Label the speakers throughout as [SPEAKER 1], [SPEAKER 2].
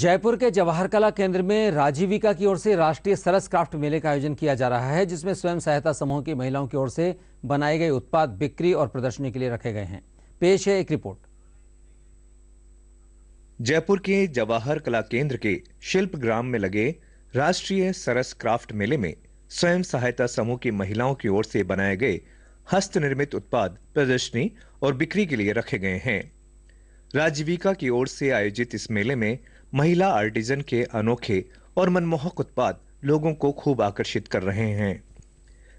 [SPEAKER 1] जयपुर के जवाहर कला केंद्र में राजीविका की ओर से राष्ट्रीय सरस क्राफ्ट मेले का आयोजन किया जा रहा है जिसमें स्वयं सहायता समूह की महिलाओं की ओर से बनाए गए उत्पाद बिक्री और प्रदर्शनी के लिए रखे गए हैं पेश है एक रिपोर्ट
[SPEAKER 2] जयपुर के जवाहर कला केंद्र के शिल्प ग्राम में लगे राष्ट्रीय सरस क्राफ्ट मेले में स्वयं सहायता समूह की महिलाओं की ओर से बनाए गए हस्त निर्मित उत्पाद प्रदर्शनी और बिक्री के लिए रखे गए हैं राजीविका की ओर से आयोजित इस मेले में महिला आर्टिजन के अनोखे और मनमोहक उत्पाद लोगों को खूब आकर्षित कर रहे हैं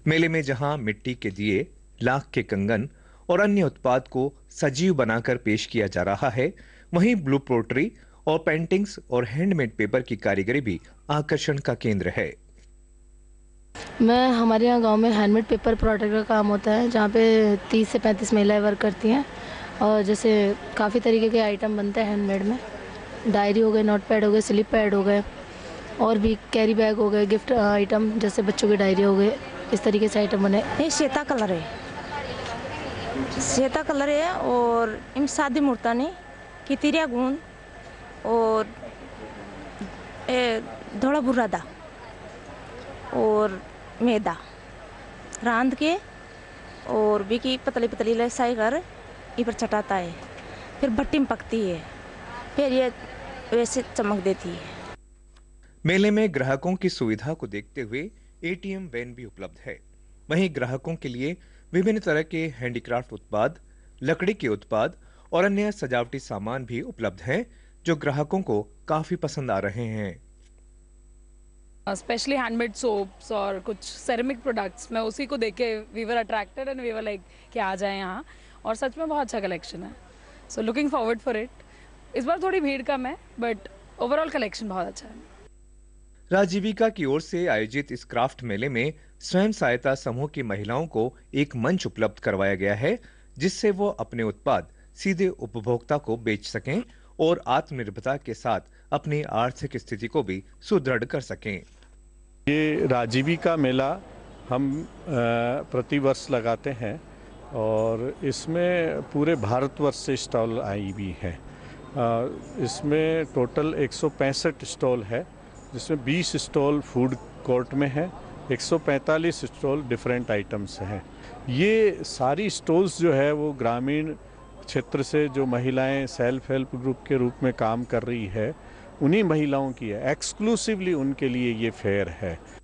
[SPEAKER 2] मेले में जहां मिट्टी के दिए लाख के कंगन और अन्य उत्पाद को सजीव बनाकर पेश किया जा रहा है वहीं ब्लू पोल्ट्री और पेंटिंग्स और हैंडमेड पेपर की कारीगरी भी आकर्षण का केंद्र है
[SPEAKER 1] मैं हमारे यहाँ गांव में हैंडमेड पेपर प्रोडक्ट का काम होता है जहाँ पे 30 से 35 महिलाएं वर्क करती हैं और जैसे काफ़ी तरीके के आइटम बनते हैं हैंडमेड में डायरी हो गए नोट पैड हो गए स्लिप पैड हो गए और भी कैरी बैग हो गए गिफ्ट आइटम जैसे बच्चों के डायरी हो गए इस तरीके से आइटम बने ये श्वेता कलर है श्वेता
[SPEAKER 3] कलर है और इन शादी मूर्ता ने कितिरिया गूंद और धोड़ा बुरादा और मैदा रांध के और भी की पतली पतली लसाई कर पर चटाता है फिर भट्टी में पकती है फिर ये वैसे
[SPEAKER 2] चमक देती है मेले में ग्राहकों की सुविधा को देखते हुए एटीएम वैन भी उपलब्ध है वहीं ग्राहकों के लिए विभिन्न तरह के हैंडीक्राफ्ट उत्पाद लकड़ी के उत्पाद और अन्य सजावटी सामान भी उपलब्ध हैं जो ग्राहकों को काफी पसंद आ रहे हैं
[SPEAKER 4] स्पेशली हैंडमेड सोप्स और कुछ सेरेमिक प्रोडक्ट्स मैं उसी को देख के were attracted and we were like कि आ जाए यहाँ और सच में बहुत अच्छा कलेक्शन है so looking forward for it इस बार थोड़ी भीड़ कम है बट ओवरऑल कलेक्शन बहुत अच्छा है
[SPEAKER 2] राजीविका की ओर से आयोजित इस क्राफ्ट मेले में स्वयं सहायता समूह की महिलाओं को एक मंच उपलब्ध करवाया गया है जिससे वो अपने उत्पाद सीधे उपभोक्ता को बेच सकें और आत्मनिर्भरता के साथ अपनी आर्थिक स्थिति को भी सुदृढ़ कर सकें
[SPEAKER 5] ये राजीविका मेला हम प्रतिवर्ष लगाते हैं और इसमें पूरे भारतवर्ष से स्टॉल आई भी हैं इसमें टोटल 165 स्टॉल है जिसमें 20 स्टॉल फूड कोर्ट में है 145 स्टॉल डिफरेंट आइटम्स हैं ये सारी स्टॉल्स जो है वो ग्रामीण क्षेत्र से जो महिलाएं सेल्फ हेल्प ग्रुप के रूप में काम कर रही है उन्हीं महिलाओं की है एक्सक्लूसिवली उनके लिए ये फेयर है